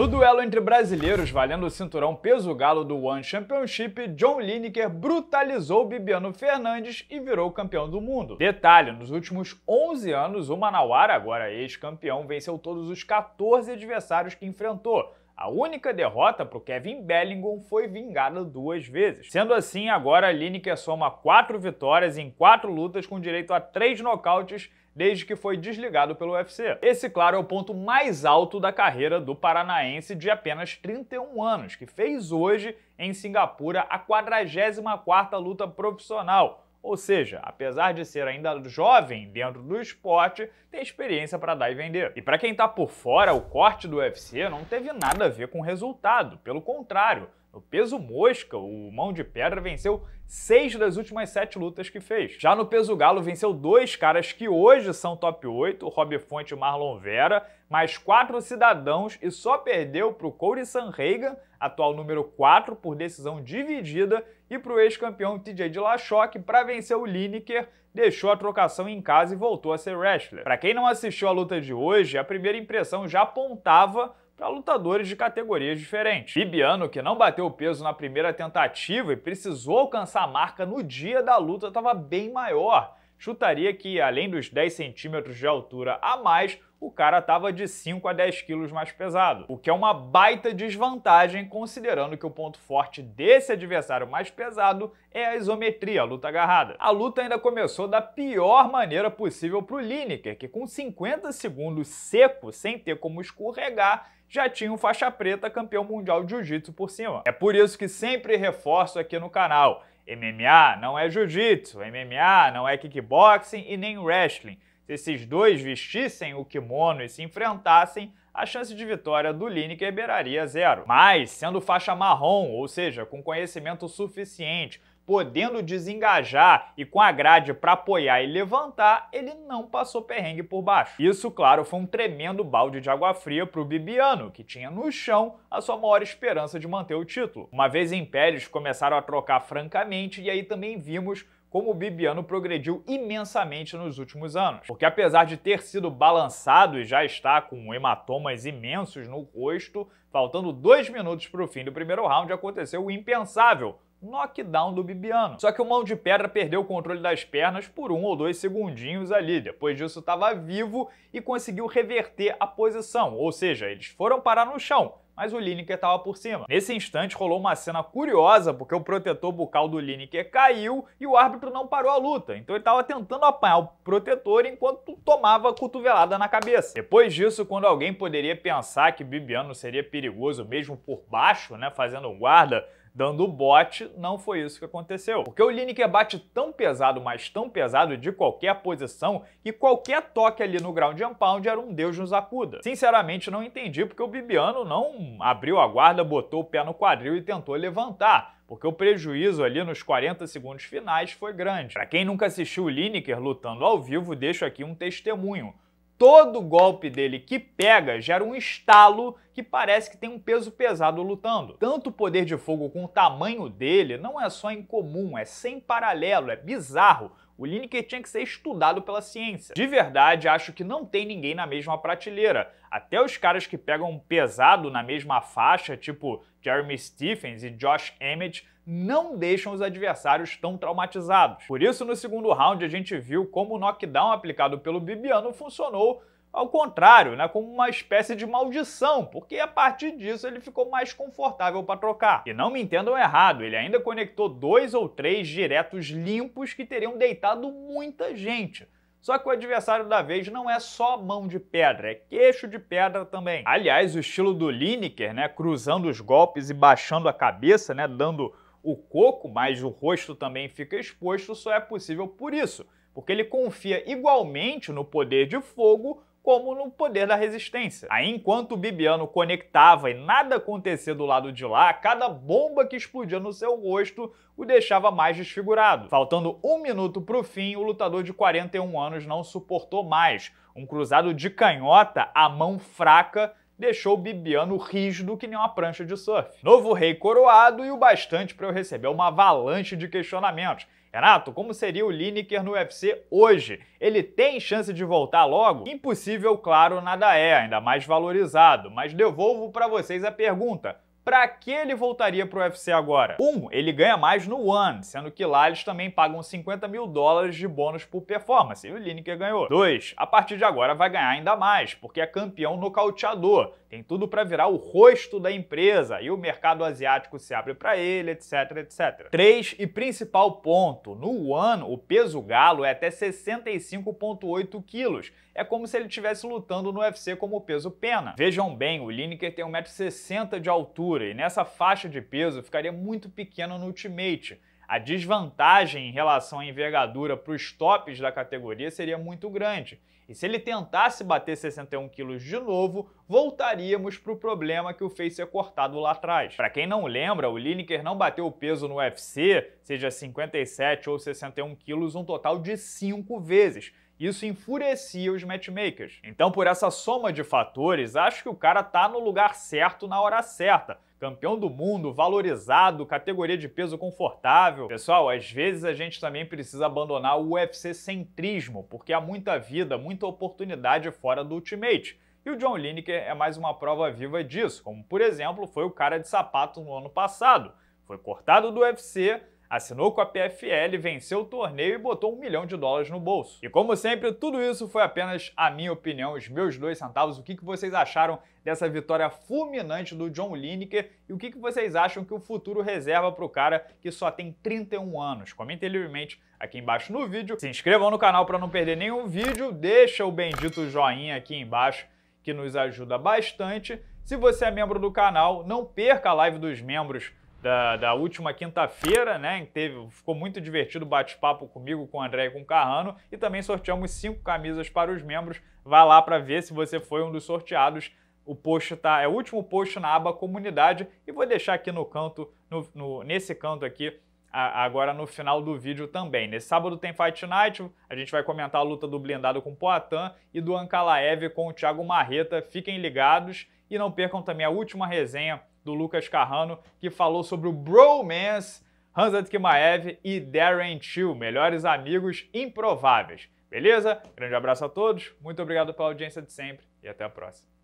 No duelo entre brasileiros valendo o cinturão peso galo do One Championship, John Lineker brutalizou Bibiano Fernandes e virou campeão do mundo. Detalhe, nos últimos 11 anos, o Manauara, agora ex-campeão, venceu todos os 14 adversários que enfrentou, a única derrota para o Kevin Bellingham foi vingada duas vezes. Sendo assim, agora Lineker soma quatro vitórias em quatro lutas com direito a três nocautes desde que foi desligado pelo UFC. Esse, claro, é o ponto mais alto da carreira do paranaense de apenas 31 anos, que fez hoje em Singapura a 44ª luta profissional. Ou seja, apesar de ser ainda jovem dentro do esporte, tem experiência para dar e vender. E para quem está por fora, o corte do UFC não teve nada a ver com o resultado. Pelo contrário, no peso mosca, o Mão de Pedra venceu seis das últimas sete lutas que fez. Já no peso galo, venceu dois caras que hoje são top 8, o Rob Fonte e o Marlon Vera, mais quatro cidadãos e só perdeu para o Cody Sanhagan, atual número 4, por decisão dividida, e para o ex-campeão TJ Dillashaw, que para vencer o Lineker, deixou a trocação em casa e voltou a ser wrestler. Para quem não assistiu à luta de hoje, a primeira impressão já apontava para lutadores de categorias diferentes. Bibiano, que não bateu o peso na primeira tentativa e precisou alcançar a marca no dia da luta, estava bem maior. Chutaria que, além dos 10 centímetros de altura a mais, o cara estava de 5 a 10 quilos mais pesado, o que é uma baita desvantagem considerando que o ponto forte desse adversário mais pesado é a isometria, a luta agarrada. A luta ainda começou da pior maneira possível para o Lineker, que com 50 segundos seco, sem ter como escorregar, já tinha um faixa preta campeão mundial de jiu-jitsu por cima. É por isso que sempre reforço aqui no canal: MMA não é jiu-jitsu, MMA não é kickboxing e nem wrestling. Se esses dois vestissem o kimono e se enfrentassem, a chance de vitória do Lineker beiraria zero. Mas, sendo faixa marrom, ou seja, com conhecimento suficiente podendo desengajar e com a grade para apoiar e levantar, ele não passou perrengue por baixo. Isso, claro, foi um tremendo balde de água fria para o Bibiano, que tinha no chão a sua maior esperança de manter o título. Uma vez em pé, eles começaram a trocar francamente e aí também vimos como o Bibiano progrediu imensamente nos últimos anos. Porque apesar de ter sido balançado e já está com hematomas imensos no rosto, faltando dois minutos para o fim do primeiro round, aconteceu o impensável knockdown do Bibiano. Só que o Mão de Pedra perdeu o controle das pernas por um ou dois segundinhos ali. Depois disso, estava vivo e conseguiu reverter a posição, ou seja, eles foram parar no chão. Mas o Lineker estava por cima. Nesse instante rolou uma cena curiosa porque o protetor bucal do Lineker caiu e o árbitro não parou a luta. Então ele estava tentando apanhar o protetor enquanto tomava cotovelada na cabeça. Depois disso, quando alguém poderia pensar que Bibiano seria perigoso mesmo por baixo, né, fazendo guarda, dando bote, não foi isso que aconteceu. Porque o Lineker bate tão pesado, mas tão pesado de qualquer posição, que qualquer toque ali no ground and pound era um deus nos acuda. Sinceramente, não entendi porque o Bibiano não abriu a guarda, botou o pé no quadril e tentou levantar. Porque o prejuízo ali nos 40 segundos finais foi grande. Para quem nunca assistiu o Lineker lutando ao vivo, deixo aqui um testemunho todo golpe dele que pega gera um estalo que parece que tem um peso pesado lutando. Tanto poder de fogo com o tamanho dele não é só incomum, é sem paralelo, é bizarro. O Lineker tinha que ser estudado pela ciência. De verdade, acho que não tem ninguém na mesma prateleira. Até os caras que pegam pesado na mesma faixa, tipo Jeremy Stephens e Josh Emmett, não deixam os adversários tão traumatizados. Por isso, no segundo round, a gente viu como o knockdown aplicado pelo Bibiano funcionou ao contrário, né, como uma espécie de maldição, porque a partir disso ele ficou mais confortável para trocar. E não me entendam errado, ele ainda conectou dois ou três diretos limpos que teriam deitado muita gente. Só que o adversário da vez não é só mão de pedra, é queixo de pedra também. Aliás, o estilo do Lineker, né, cruzando os golpes e baixando a cabeça, né, dando o coco, mas o rosto também fica exposto, só é possível por isso, porque ele confia igualmente no poder de fogo como no poder da resistência. Aí, enquanto o Bibiano conectava e nada acontecia do lado de lá, cada bomba que explodia no seu rosto o deixava mais desfigurado. Faltando um minuto para o fim, o lutador de 41 anos não suportou mais. Um cruzado de canhota, a mão fraca, deixou o Bibiano rígido que nem uma prancha de surf. Novo rei coroado e o bastante para eu receber uma avalanche de questionamentos. Renato, como seria o Lineker no UFC hoje? Ele tem chance de voltar logo? Impossível, claro, nada é, ainda mais valorizado. Mas devolvo para vocês a pergunta. Para que ele voltaria para o UFC agora? Um, ele ganha mais no One, sendo que lá eles também pagam 50 mil dólares de bônus por performance, e o Lineker ganhou. Dois, a partir de agora vai ganhar ainda mais, porque é campeão nocauteador, tem tudo para virar o rosto da empresa, e o mercado asiático se abre para ele, etc, etc. Três, e principal ponto, no One o peso galo é até 65,8 quilos, é como se ele estivesse lutando no UFC como peso pena. Vejam bem, o Lineker tem 1,60m de altura, altura e nessa faixa de peso ficaria muito pequeno no Ultimate, a desvantagem em relação à envergadura para os tops da categoria seria muito grande. E se ele tentasse bater 61 quilos de novo, voltaríamos para o problema que o fez ser cortado lá atrás. Para quem não lembra, o Lineker não bateu o peso no UFC, seja 57 ou 61 quilos, um total de 5 vezes. Isso enfurecia os matchmakers. Então, por essa soma de fatores, acho que o cara tá no lugar certo na hora certa campeão do mundo, valorizado, categoria de peso confortável. Pessoal, às vezes a gente também precisa abandonar o UFC centrismo, porque há muita vida, muita oportunidade fora do Ultimate. E o John Lineker é mais uma prova viva disso, como por exemplo foi o cara de sapato no ano passado. Foi cortado do UFC, assinou com a PFL, venceu o torneio e botou um milhão de dólares no bolso. E como sempre, tudo isso foi apenas a minha opinião, os meus dois centavos. O que vocês acharam dessa vitória fulminante do John Lineker e o que vocês acham que o futuro reserva para o cara que só tem 31 anos? Comentem livremente aqui embaixo no vídeo. Se inscrevam no canal para não perder nenhum vídeo, deixa o bendito joinha aqui embaixo que nos ajuda bastante. Se você é membro do canal, não perca a live dos membros da, da última quinta-feira, né? Teve, ficou muito divertido o bate-papo comigo, com o André e com o Carrano. E também sorteamos cinco camisas para os membros. Vá lá para ver se você foi um dos sorteados. O post tá, é o último post na aba comunidade e vou deixar aqui no canto, no, no, nesse canto aqui, a, agora no final do vídeo também. Nesse sábado tem Fight Night, a gente vai comentar a luta do blindado com o Poatan e do Ankalaev com o Thiago Marreta. Fiquem ligados e não percam também a última resenha do Lucas Carrano, que falou sobre o bromance Hans Adkimaev e Darren Till, melhores amigos improváveis. Beleza? Grande abraço a todos, muito obrigado pela audiência de sempre e até a próxima.